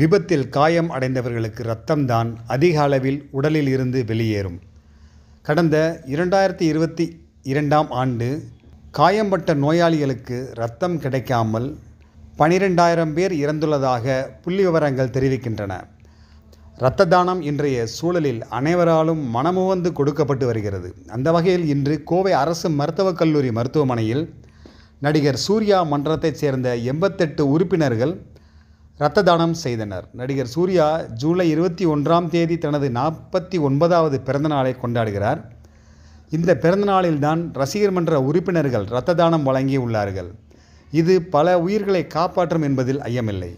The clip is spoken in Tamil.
விபத்தில் காயம் அடைந்தவர்களுக்கு ரத்தம்தான் அதிக அளவில் உடலில் இருந்து வெளியேறும் கடந்த இரண்டாயிரத்தி இருபத்தி இரண்டாம் ஆண்டு காயம்பட்ட நோயாளிகளுக்கு இரத்தம் கிடைக்காமல் பனிரெண்டாயிரம் பேர் இறந்துள்ளதாக புள்ளி விவரங்கள் தெரிவிக்கின்றன இரத்த தானம் இன்றைய சூழலில் அனைவராலும் மனமுவந்து கொடுக்கப்பட்டு வருகிறது அந்த வகையில் இன்று கோவை அரசு மருத்துவக் கல்லூரி மருத்துவமனையில் நடிகர் சூர்யா மன்றத்தைச் சேர்ந்த எண்பத்தெட்டு உறுப்பினர்கள் இரத்த தானம் செய்தனர் நடிகர் சூர்யா ஜூலை இருபத்தி ஒன்றாம் தேதி தனது நாற்பத்தி ஒன்பதாவது பிறந்த நாளை கொண்டாடுகிறார் இந்த பிறந்தநாளில்தான் ரசிகர் மன்ற உறுப்பினர்கள் இரத்த தானம் வழங்கியுள்ளார்கள் இது பல உயிர்களை காப்பாற்றும் என்பதில் ஐயமில்லை